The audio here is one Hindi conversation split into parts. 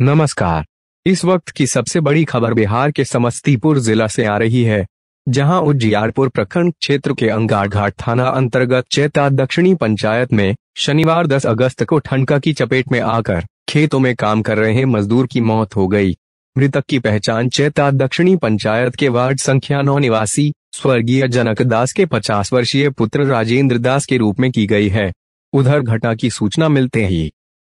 नमस्कार इस वक्त की सबसे बड़ी खबर बिहार के समस्तीपुर जिला से आ रही है जहां उज्जियारपुर प्रखंड क्षेत्र के अंगार घाट थाना अंतर्गत चेता दक्षिणी पंचायत में शनिवार 10 अगस्त को ठनका की चपेट में आकर खेतों में काम कर रहे मजदूर की मौत हो गई मृतक की पहचान चेता दक्षिणी पंचायत के वार्ड संख्या नौ निवासी स्वर्गीय जनक दास के 50 वर्षीय पुत्र राजेंद्र दास के रूप में की गई है उधर घटना की सूचना मिलते ही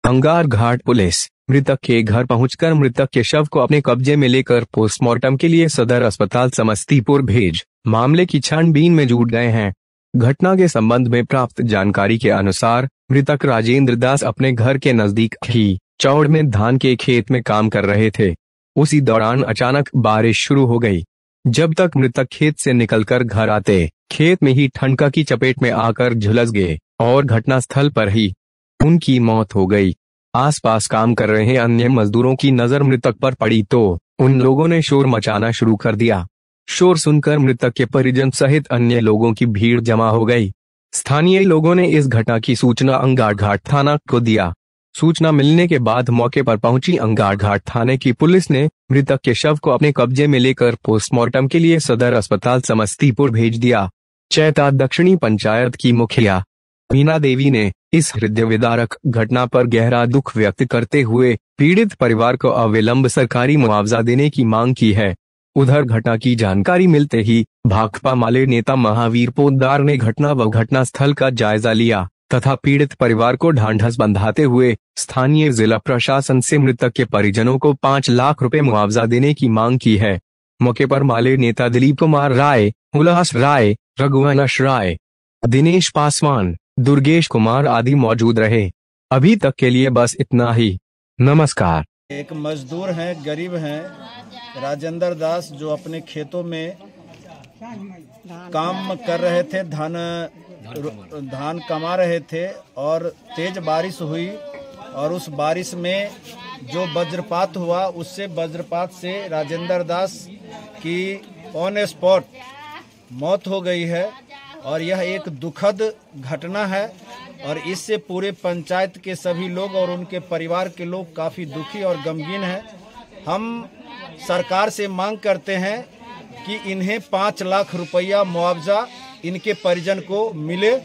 अंगार घाट पुलिस मृतक के घर पहुंचकर मृतक के शव को अपने कब्जे में लेकर पोस्टमार्टम के लिए सदर अस्पताल समस्तीपुर भेज मामले की छानबीन में जुट गए हैं घटना के संबंध में प्राप्त जानकारी के अनुसार मृतक राजेंद्र दास अपने घर के नजदीक ही चौड़ में धान के खेत में काम कर रहे थे उसी दौरान अचानक बारिश शुरू हो गई जब तक मृतक खेत से निकलकर घर आते खेत में ही ठंडका की चपेट में आकर झुलस गए और घटनास्थल पर ही उनकी मौत हो गई आसपास काम कर रहे अन्य मजदूरों की नजर मृतक पर पड़ी तो उन लोगों ने शोर मचाना शुरू कर दिया शोर सुनकर मृतक के परिजन सहित अन्य लोगों की भीड़ जमा हो गई स्थानीय लोगों ने इस घटना की सूचना अंगार घाट थाना को दिया सूचना मिलने के बाद मौके पर पहुंची अंगार घाट थाने की पुलिस ने मृतक के शव को अपने कब्जे में लेकर पोस्टमार्टम के लिए सदर अस्पताल समस्तीपुर भेज दिया चैता दक्षिणी पंचायत की मुखिया मीना देवी ने इस हृदय विदारक घटना पर गहरा दुख व्यक्त करते हुए पीड़ित परिवार को अविलंब सरकारी मुआवजा देने की मांग की है उधर घटना की जानकारी मिलते ही भाकपा माले नेता महावीर पोदार ने घटना व घटना स्थल का जायजा लिया तथा पीड़ित परिवार को ढांढस बंधाते हुए स्थानीय जिला प्रशासन से मृतक के परिजनों को पांच लाख रुपए मुआवजा देने की मांग की है मौके पर माले नेता दिलीप कुमार राय उल्लास राय रघुवंश राय दिनेश पासवान दुर्गेश कुमार आदि मौजूद रहे अभी तक के लिए बस इतना ही नमस्कार एक मजदूर है गरीब है राजेंद्र दास जो अपने खेतों में काम कर रहे थे धान धान कमा रहे थे और तेज बारिश हुई और उस बारिश में जो वज्रपात हुआ उससे वज्रपात से राजेंद्र दास की ऑन स्पॉट मौत हो गई है और यह एक दुखद घटना है और इससे पूरे पंचायत के सभी लोग और उनके परिवार के लोग काफ़ी दुखी और गमगीन हैं हम सरकार से मांग करते हैं कि इन्हें पाँच लाख रुपया मुआवजा इनके परिजन को मिले